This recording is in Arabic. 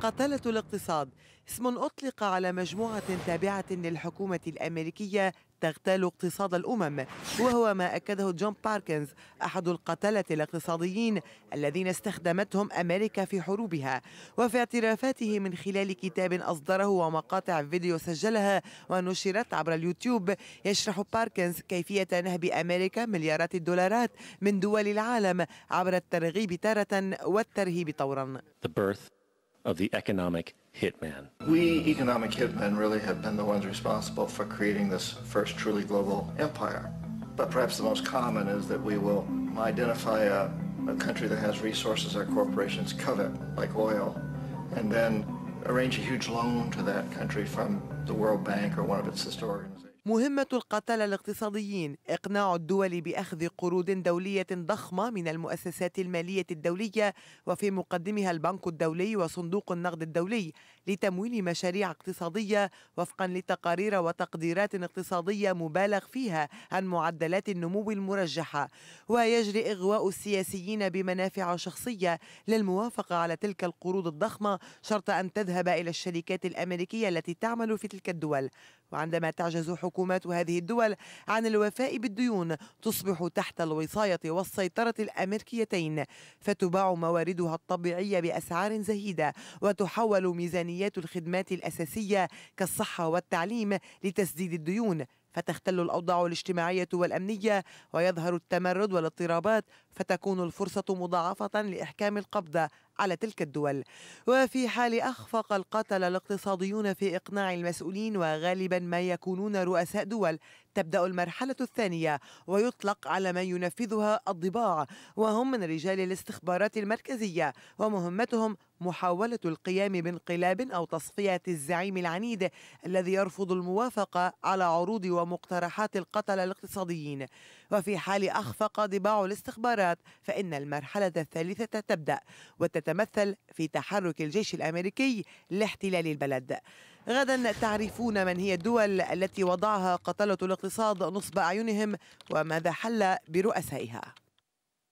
قتلة الاقتصاد اسم أطلق على مجموعة تابعة للحكومة الأمريكية تغتال اقتصاد الأمم وهو ما أكده جون باركنز أحد القتلة الاقتصاديين الذين استخدمتهم أمريكا في حروبها وفي اعترافاته من خلال كتاب أصدره ومقاطع فيديو سجلها ونشرت عبر اليوتيوب يشرح باركنز كيفية نهب أمريكا مليارات الدولارات من دول العالم عبر الترغيب تارة والترهيب طورا of the economic hitman. We economic hitmen really have been the ones responsible for creating this first truly global empire. But perhaps the most common is that we will identify a, a country that has resources our corporations covet, like oil, and then arrange a huge loan to that country from the World Bank or one of its sister organizations. مهمة القتال الاقتصاديين إقناع الدول بأخذ قروض دولية ضخمة من المؤسسات المالية الدولية وفي مقدمها البنك الدولي وصندوق النقد الدولي لتمويل مشاريع اقتصادية وفقا لتقارير وتقديرات اقتصادية مبالغ فيها عن معدلات النمو المرجحة ويجري إغواء السياسيين بمنافع شخصية للموافقة على تلك القروض الضخمة شرط أن تذهب إلى الشركات الأمريكية التي تعمل في تلك الدول وعندما تعجز حكومة حكومات هذه الدول عن الوفاء بالديون تصبح تحت الوصاية والسيطرة الأمريكيتين فتباع مواردها الطبيعية بأسعار زهيدة وتحول ميزانيات الخدمات الأساسية كالصحة والتعليم لتسديد الديون فتختل الاوضاع الاجتماعيه والامنيه ويظهر التمرد والاضطرابات فتكون الفرصة مضاعفة لإحكام القبض على تلك الدول وفي حال أخفق القتل الاقتصاديون في إقناع المسؤولين وغالبا ما يكونون رؤساء دول تبدأ المرحلة الثانية ويطلق على من ينفذها الضباع وهم من رجال الاستخبارات المركزية ومهمتهم محاولة القيام بانقلاب أو تصفية الزعيم العنيد الذي يرفض الموافقة على عروض ومقترحات القتل الاقتصاديين وفي حال أخفق ضباع الاستخبارات الإمارات فإن المرحلة الثالثة تبدأ وتتمثل في تحرك الجيش الأمريكي لاحتلال البلد غدا تعرفون من هي الدول التي وضعها قتلة الاقتصاد نصب أعينهم وماذا حل برؤسائها